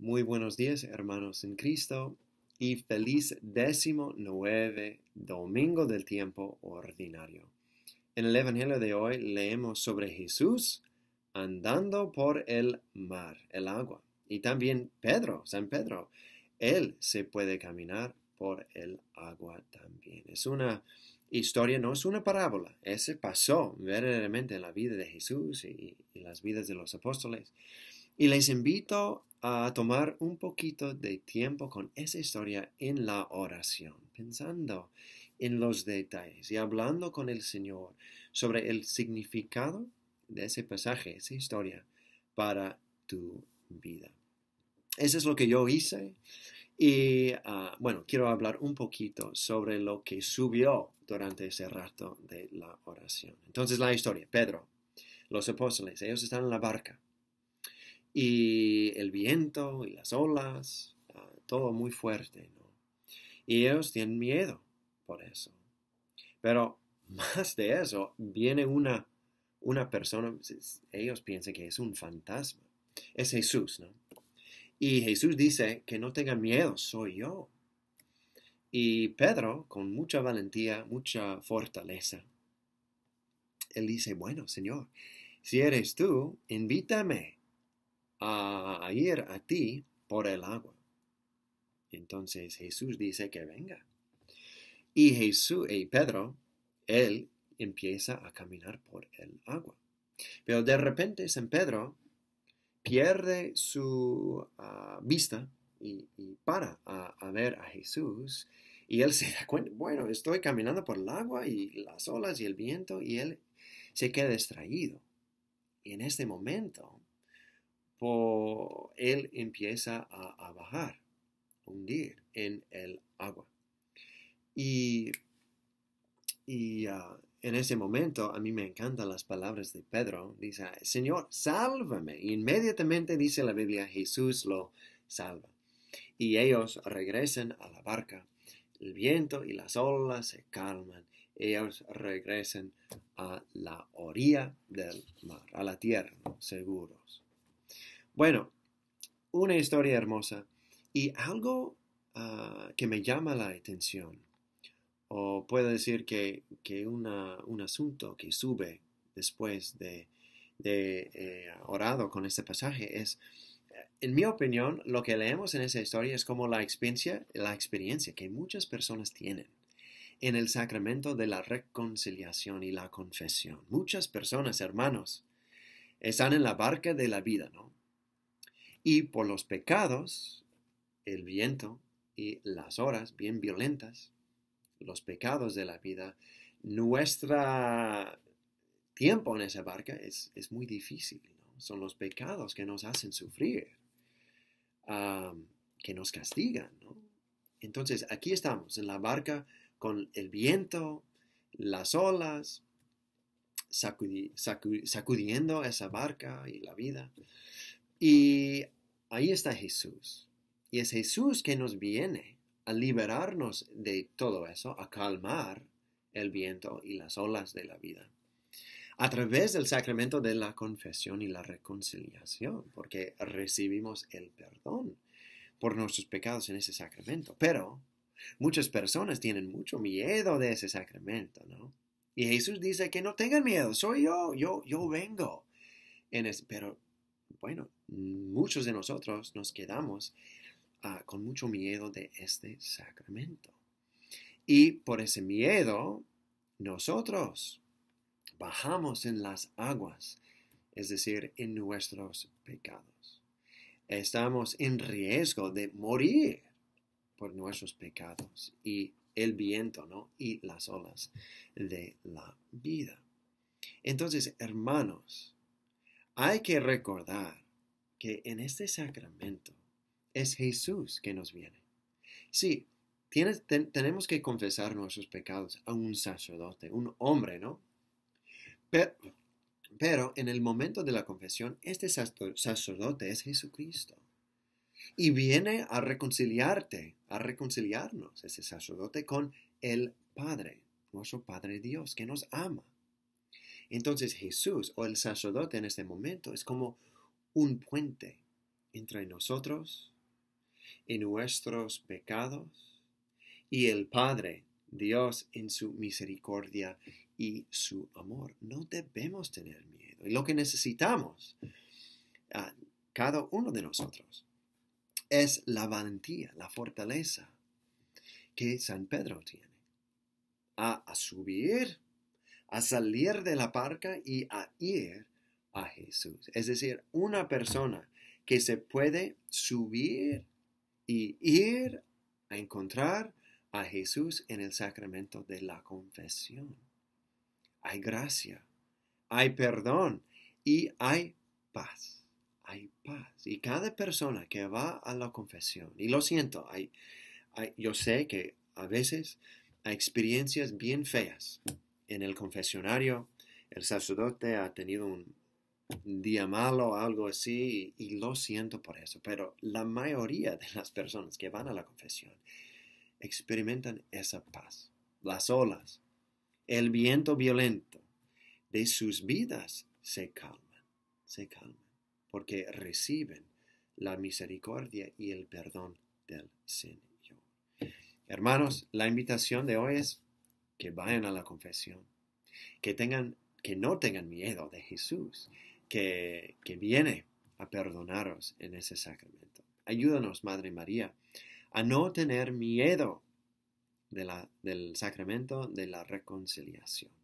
Muy buenos días, hermanos en Cristo, y feliz décimo nueve domingo del tiempo ordinario. En el Evangelio de hoy leemos sobre Jesús andando por el mar, el agua, y también Pedro, San Pedro. Él se puede caminar por el agua también. Es una historia, no es una parábola. Ese pasó verdaderamente en la vida de Jesús y, y las vidas de los apóstoles. Y les invito a tomar un poquito de tiempo con esa historia en la oración, pensando en los detalles y hablando con el Señor sobre el significado de ese pasaje, esa historia, para tu vida. Eso es lo que yo hice y ah, bueno, quiero hablar un poquito sobre lo que subió durante ese rato de la oración. Entonces la historia, Pedro, los apóstoles, ellos están en la barca y el viento y las olas, ah, todo muy fuerte, Y ellos tienen miedo por eso. Pero más de eso, viene una, una persona, ellos piensan que es un fantasma, es Jesús, ¿no? Y Jesús dice que no tengan miedo, soy yo. Y Pedro, con mucha valentía, mucha fortaleza, él dice, bueno, Señor, si eres tú, invítame a ir a ti por el agua. Entonces Jesús dice que venga. Y Jesús y Pedro, él empieza a caminar por el agua. Pero de repente San Pedro pierde su ah, vista y, para a, a, ver a Jesús. Y él se da cuenta, bueno, estoy caminando por el agua y las olas y el viento y él se queda distraído. Y en este momento o él empieza a, bajar, hundir en el agua. Y, y ah, en ese momento a mí me encantan las palabras de Pedro. Dice, Señor, sálvame. inmediatamente dice la Biblia, Jesús lo salva. Y ellos regresan a la barca. El viento y las olas se calman. Ellos regresan a la orilla del mar, a la tierra, seguros. Bueno, una historia hermosa y algo ah, que me llama la atención, o puedo decir que, un asunto que sube después de, eh, orado con este pasaje es, en mi opinión, lo que leemos en esa historia es como la experiencia, la experiencia que muchas personas tienen en el sacramento de la reconciliación y la confesión. Muchas personas, hermanos, están en la barca de la vida, ¿no? Y por los pecados, el viento y las horas bien violentas, los pecados de la vida, nuestra tiempo en esa barca es, muy difícil. Son los pecados que nos hacen sufrir, que nos castigan. Entonces, aquí estamos, en la barca, con el viento, las olas, sacudiendo esa barca y la vida. Y Ahí está Jesús. Y es Jesús que nos viene a liberarnos de todo eso, a calmar el viento y las olas de la vida. A través del sacramento de la confesión y la reconciliación, porque recibimos el perdón por nuestros pecados en ese sacramento. Pero muchas personas tienen mucho miedo de ese sacramento, ¿no? Y Jesús dice que no tengan miedo, soy yo, yo, yo vengo. En pero bueno, muchos de nosotros nos quedamos ah, con mucho miedo de este sacramento. Y por ese miedo, nosotros bajamos en las aguas, es decir, en nuestros pecados. Estamos en riesgo de morir por nuestros pecados y el viento, ¿no? Y las olas de la vida. Entonces, hermanos, hay que recordar que en este sacramento es Jesús que nos viene. Sí, tenemos que confesar nuestros pecados a un sacerdote, un hombre, ¿no? Pero, pero en el momento de la confesión, este sacerdote es Jesucristo. Y viene a reconciliarte, a reconciliarnos, ese sacerdote, con el Padre, nuestro Padre Dios, que nos ama. Entonces Jesús o el sacerdote en este momento es como un puente entre nosotros y nuestros pecados y el Padre, Dios, en su misericordia y su amor. No debemos tener miedo. Y lo que necesitamos, a ah, cada uno de nosotros, es la valentía, la fortaleza que San Pedro tiene a subir a salir de la parca y a ir a Jesús. Es decir, una persona que se puede subir y ir a encontrar a Jesús en el sacramento de la confesión. Hay gracia, hay perdón y hay paz. Hay paz. Y cada persona que va a la confesión, y lo siento, hay, yo sé que a veces hay experiencias bien feas en el confesionario, el sacerdote ha tenido un día malo, algo así, y, lo siento por eso, pero la mayoría de las personas que van a la confesión experimentan esa paz, las olas, el viento violento de sus vidas se calman, se calman, porque reciben la misericordia y el perdón del Señor. Hermanos, la invitación de hoy es que vayan a la confesión, que, tengan, que no tengan miedo de Jesús, que, viene a perdonaros en ese sacramento. Ayúdanos, Madre María, a no tener miedo del sacramento de la reconciliación.